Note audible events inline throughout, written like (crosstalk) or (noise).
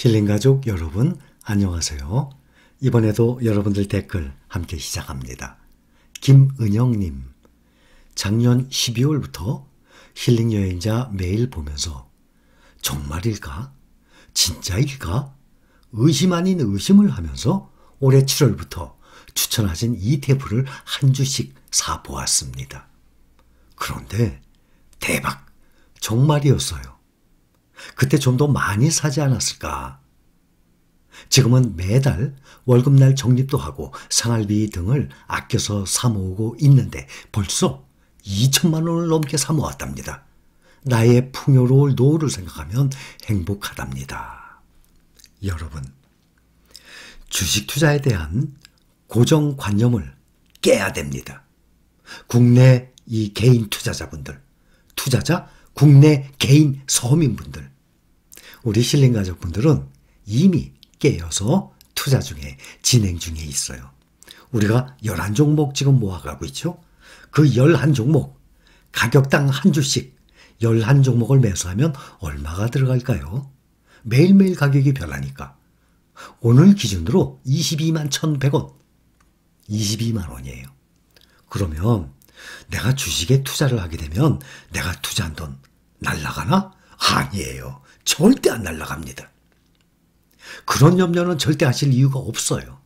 힐링가족 여러분, 안녕하세요. 이번에도 여러분들 댓글 함께 시작합니다. 김은영님, 작년 12월부터 힐링 여행자 매일 보면서 정말일까? 진짜일까? 의심 아닌 의심을 하면서 올해 7월부터 추천하신 이 테이프를 한 주씩 사보았습니다. 그런데 대박! 정말이었어요. 그때 좀 더 많이 사지 않았을까? 지금은 매달 월급날 적립도 하고 생활비 등을 아껴서 사모으고 있는데 벌써 2천만 원을 넘게 사모았답니다. 나의 풍요로울 노후를 생각하면 행복하답니다. 여러분, 주식 투자에 대한 고정관념을 깨야 됩니다. 국내 이 개인 투자자분들, 투자자 국내 개인 서민분들, 우리 실린 가족분들은 이미 깨어서 투자 중에 진행 중에 있어요. 우리가 11종목 지금 모아가고 있죠? 그 11종목, 가격당 한 주씩 11종목을 매수하면 얼마가 들어갈까요? 매일매일 가격이 변하니까. 오늘 기준으로 22만 1,100원. 22만 원이에요. 그러면 내가 주식에 투자를 하게 되면 내가 투자한 돈 날라가나? 아니에요. 절대 안 날라갑니다. 그런 염려는 절대 하실 이유가 없어요.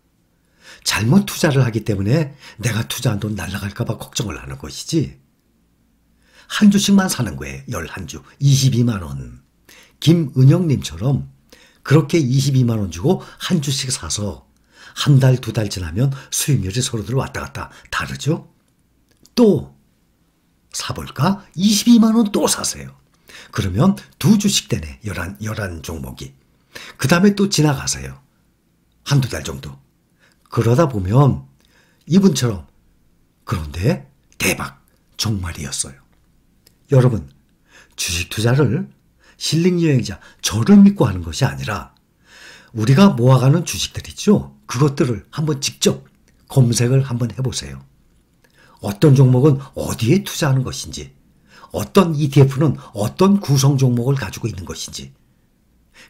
잘못 투자를 하기 때문에 내가 투자한 돈 날라갈까봐 걱정을 하는 것이지. 한 주씩만 사는 거예요. 11주. 22만원. 김은영님처럼 그렇게 22만원 주고 한 주씩 사서 한 달, 두 달 지나면 수익률이 서로들 왔다 갔다 다르죠? 또 사볼까? 22만원 또 사세요. 그러면 두 주씩 되네. 11, 11종목이. 그 다음에 또 지나가세요. 한두 달 정도. 그러다 보면 이분처럼 그런데 대박 정말이었어요. 여러분 주식 투자를 실링 여행자 저를 믿고 하는 것이 아니라 우리가 모아가는 주식들 있죠. 그것들을 한번 직접 검색을 한번 해보세요. 어떤 종목은 어디에 투자하는 것인지 어떤 ETF는 어떤 구성 종목을 가지고 있는 것인지,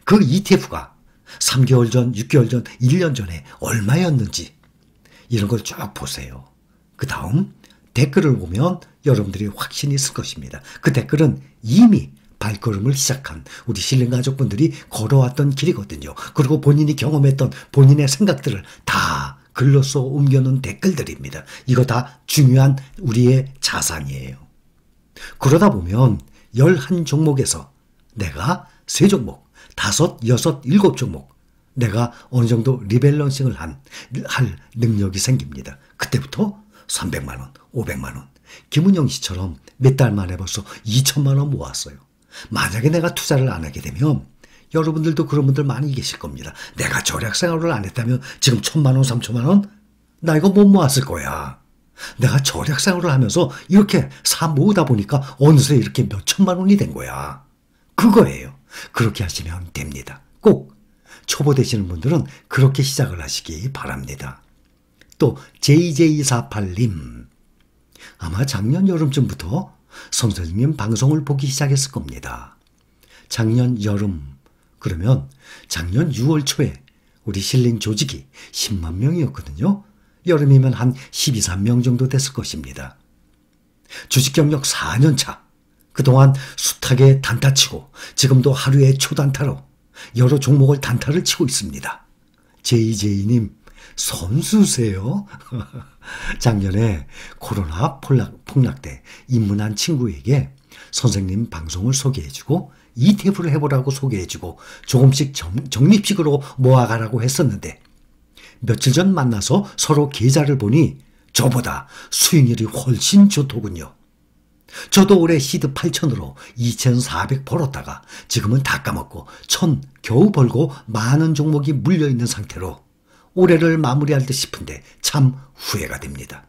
그 ETF가 3개월 전, 6개월 전, 1년 전에 얼마였는지, 이런 걸쭉 보세요. 그 다음 댓글을 보면 여러분들이 확신이 있을 것입니다. 그 댓글은 이미 발걸음을 시작한 우리 신령 가족분들이 걸어왔던 길이거든요. 그리고 본인이 경험했던 본인의 생각들을 다 글로써 옮겨놓은 댓글들입니다. 이거 다 중요한 우리의 자산이에요. 그러다 보면 11종목에서 내가 3종목, 5, 6, 7종목, 내가 어느 정도 리밸런싱을 한, 할 능력이 생깁니다. 그때부터 300만원, 500만원. 김은영 씨처럼 몇 달 만에 벌써 2천만원 모았어요. 만약에 내가 투자를 안 하게 되면 여러분들도 그런 분들 많이 계실 겁니다. 내가 절약 생활을 안 했다면 지금 천만원, 삼천만원? 나 이거 못 모았을 거야. 내가 절약생활을 하면서 이렇게 사 모으다 보니까 어느새 이렇게 몇 천만 원이 된 거야. 그거예요. 그렇게 하시면 됩니다. 꼭 초보되시는 분들은 그렇게 시작을 하시기 바랍니다. 또 JJ48님 아마 작년 여름쯤부터 성선생님 방송을 보기 시작했을 겁니다. 작년 여름 그러면 작년 6월 초에 우리 실린 조직이 10만 명이었거든요. 여름이면 한 12, 3명 정도 됐을 것입니다. 주식 경력 4년 차. 그동안 숱하게 단타 치고 지금도 하루에 초단타로 여러 종목을 단타를 치고 있습니다. 제이제이님 선수세요? (laughs) 작년에 코로나 폭락, 폭락 때 입문한 친구에게 선생님 방송을 소개해주고 이테이프를 해보라고 소개해주고 조금씩 정, 적립식으로 모아가라고 했었는데 며칠 전 만나서 서로 계좌를 보니 저보다 수익률이 훨씬 좋더군요. 저도 올해 시드 8천으로 2,400 벌었다가 지금은 다 까먹고 1,000 겨우 벌고 많은 종목이 물려있는 상태로 올해를 마무리할 듯 싶은데 참 후회가 됩니다.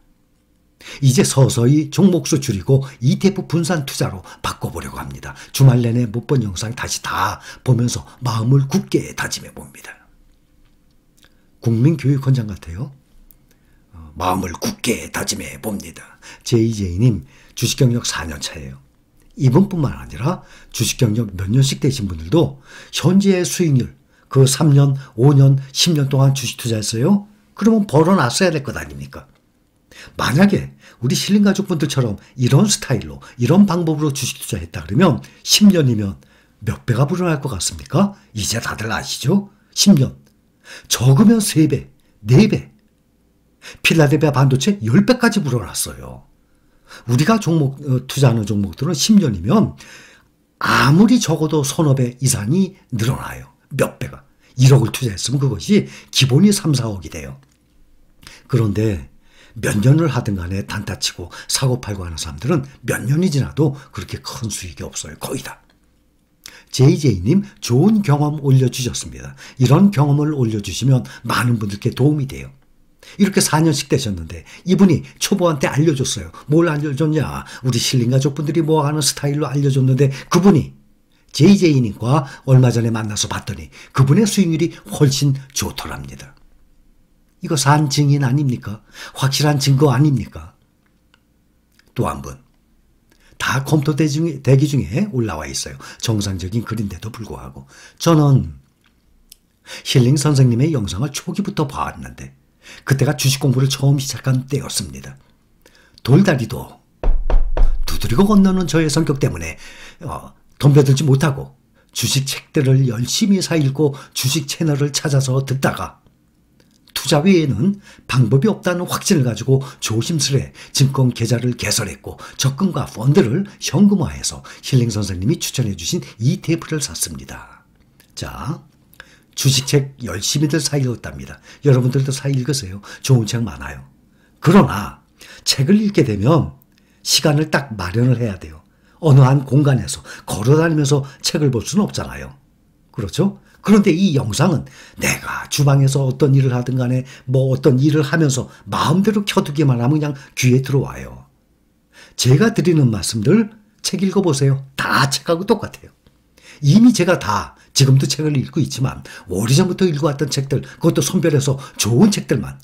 이제 서서히 종목수 줄이고 ETF 분산 투자로 바꿔보려고 합니다. 주말 내내 못 본 영상 다시 다 보면서 마음을 굳게 다짐해 봅니다. 국민교육원장 같아요. 어, 마음을 굳게 다짐해 봅니다. 제제 j 님 주식 경력 4년 차예요. 이분뿐만 아니라 주식 경력 몇 년씩 되신 분들도 현재의 수익률, 그 3년, 5년, 10년 동안 주식 투자했어요? 그러면 벌어놨어야 될 것 아닙니까? 만약에 우리 실린 가족분들처럼 이런 스타일로, 이런 방법으로 주식 투자했다 그러면 10년이면 몇 배가 불어날 것 같습니까? 이제 다들 아시죠? 10년. 적으면 3배, 4배, 필라델비아 반도체 10배까지 불어났어요. 우리가 종목, 어, 투자하는 종목들은 10년이면 아무리 적어도 서너 배 이상이 늘어나요. 몇 배가. 1억을 투자했으면 그것이 기본이 3, 4억이 돼요. 그런데 몇 년을 하든 간에 단타치고 사고팔고 하는 사람들은 몇 년이 지나도 그렇게 큰 수익이 없어요. 거의 다. JJ님 좋은 경험 올려주셨습니다. 이런 경험을 올려주시면 많은 분들께 도움이 돼요. 이렇게 4년씩 되셨는데 이분이 초보한테 알려줬어요. 뭘 알려줬냐? 우리 실린 가족분들이 뭐 하는 스타일로 알려줬는데 그분이 JJ님과 얼마 전에 만나서 봤더니 그분의 수익률이 훨씬 좋더랍니다. 이거 산 증인 아닙니까? 확실한 증거 아닙니까? 또 한 분. 다 검토 대기, 대기 중에 올라와 있어요. 정상적인 글인데도 불구하고 저는 힐링 선생님의 영상을 초기부터 봤는데 그때가 주식 공부를 처음 시작한 때였습니다. 돌다리도 두드리고 건너는 저의 성격 때문에 어, 덤벼들지 못하고 주식 책들을 열심히 사 읽고 주식 채널을 찾아서 듣다가 투자 외에는 방법이 없다는 확신을 가지고 조심스레 증권 계좌를 개설했고 적금과 펀드를 현금화해서 힐링 선생님이 추천해 주신 이 테이프를 샀습니다. 자, 주식책 열심히들 사 읽었답니다. 여러분들도 사 읽으세요. 좋은 책 많아요. 그러나 책을 읽게 되면 시간을 딱 마련을 해야 돼요. 어느 한 공간에서 걸어다니면서 책을 볼 수는 없잖아요. 그렇죠? 그런데 이 영상은 내가 주방에서 어떤 일을 하든 간에 뭐 어떤 일을 하면서 마음대로 켜두기만 하면 그냥 귀에 들어와요. 제가 드리는 말씀들 책 읽어보세요. 다 책하고 똑같아요. 이미 제가 다 지금도 책을 읽고 있지만 오래전부터 읽어왔던 책들 그것도 선별해서 좋은 책들만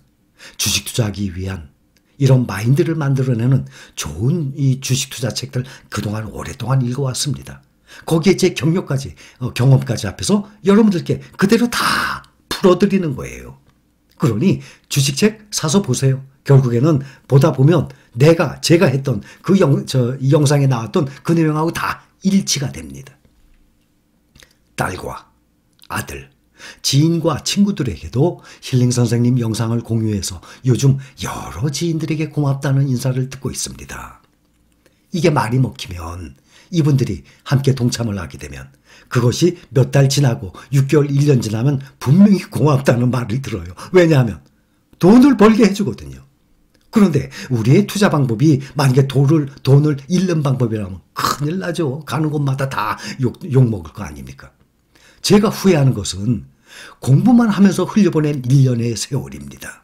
주식 투자하기 위한 이런 마인드를 만들어내는 좋은 이 주식 투자 책들 그동안 오랫동안 읽어왔습니다. 거기에 제 경력까지, 어, 경험까지 앞에서 여러분들께 그대로 다 풀어드리는 거예요. 그러니 주식책 사서 보세요. 결국에는 보다 보면 내가, 제가 했던 그 영, 저, 이 영상에 나왔던 그 내용하고 다 일치가 됩니다. 딸과 아들, 지인과 친구들에게도 힐링 선생님 영상을 공유해서 요즘 여러 지인들에게 고맙다는 인사를 듣고 있습니다. 이게 말이 먹히면 이분들이 함께 동참을 하게 되면 그것이 몇 달 지나고 6개월, 1년 지나면 분명히 고맙다는 말을 들어요. 왜냐하면 돈을 벌게 해주거든요. 그런데 우리의 투자 방법이 만약에 돈을, 돈을 잃는 방법이라면 큰일 나죠. 가는 곳마다 다 욕, 욕먹을 거 아닙니까? 제가 후회하는 것은 공부만 하면서 흘려보낸 1년의 세월입니다.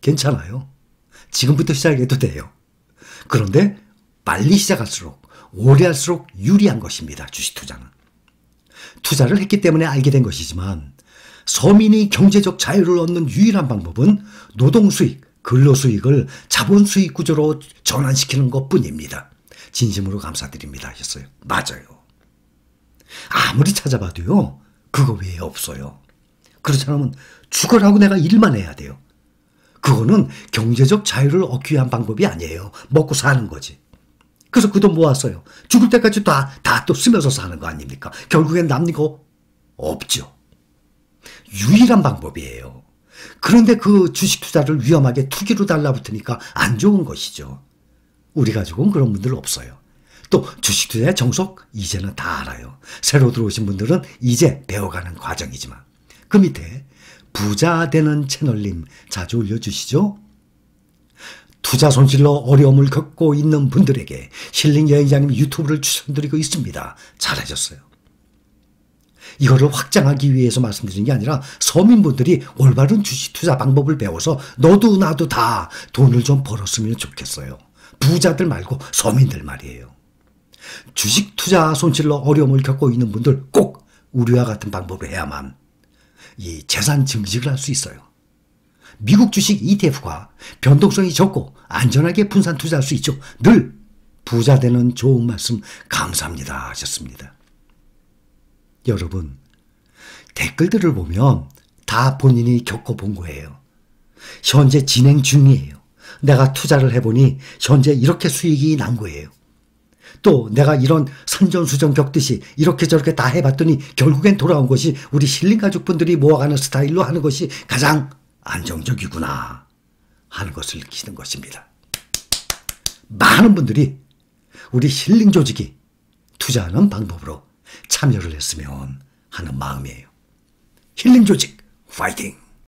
괜찮아요. 지금부터 시작해도 돼요. 그런데 빨리 시작할수록 오래 할수록 유리한 것입니다. 주식 투자는. 투자를 했기 때문에 알게 된 것이지만 서민이 경제적 자유를 얻는 유일한 방법은 노동 수익, 근로 수익을 자본 수익 구조로 전환시키는 것 뿐입니다. 진심으로 감사드립니다. 하셨어요. 맞아요. 아무리 찾아봐도요, 그거 외에 없어요. 그렇잖아면 죽어라고 내가 일만 해야 돼요. 그거는 경제적 자유를 얻기 위한 방법이 아니에요. 먹고 사는 거지. 그래서 그 돈 모았어요. 죽을 때까지 다, 다 또 쓰면서 사는 거 아닙니까? 결국엔 남는 거 없죠. 유일한 방법이에요. 그런데 그 주식 투자를 위험하게 투기로 달라붙으니까 안 좋은 것이죠. 우리 가족은 그런 분들 없어요. 또 주식 투자의 정석 이제는 다 알아요. 새로 들어오신 분들은 이제 배워가는 과정이지만 그 밑에 부자 되는 채널님 자주 올려주시죠. 투자 손실로 어려움을 겪고 있는 분들에게 힐링 여행자님 유튜브를 추천드리고 있습니다. 잘하셨어요. 이거를 확장하기 위해서 말씀드린 게 아니라 서민분들이 올바른 주식 투자 방법을 배워서 너도 나도 다 돈을 좀 벌었으면 좋겠어요. 부자들 말고 서민들 말이에요. 주식 투자 손실로 어려움을 겪고 있는 분들 꼭 우리와 같은 방법을 해야만 이 재산 증식을 할 수 있어요. 미국 주식 ETF가 변동성이 적고 안전하게 분산 투자할 수 있죠. 늘 부자 되는 좋은 말씀 감사합니다 하셨습니다. 여러분 댓글들을 보면 다 본인이 겪어본 거예요. 현재 진행 중이에요. 내가 투자를 해보니 현재 이렇게 수익이 난 거예요. 또 내가 이런 선전수전 겪듯이 이렇게 저렇게 다 해봤더니 결국엔 돌아온 것이 우리 실린 가족분들이 모아가는 스타일로 하는 것이 가장 안정적이구나 하는 것을 느끼는 것입니다. 많은 분들이 우리 힐링 조직이 투자하는 방법으로 참여를 했으면 하는 마음이에요. 힐링 조직, 파이팅!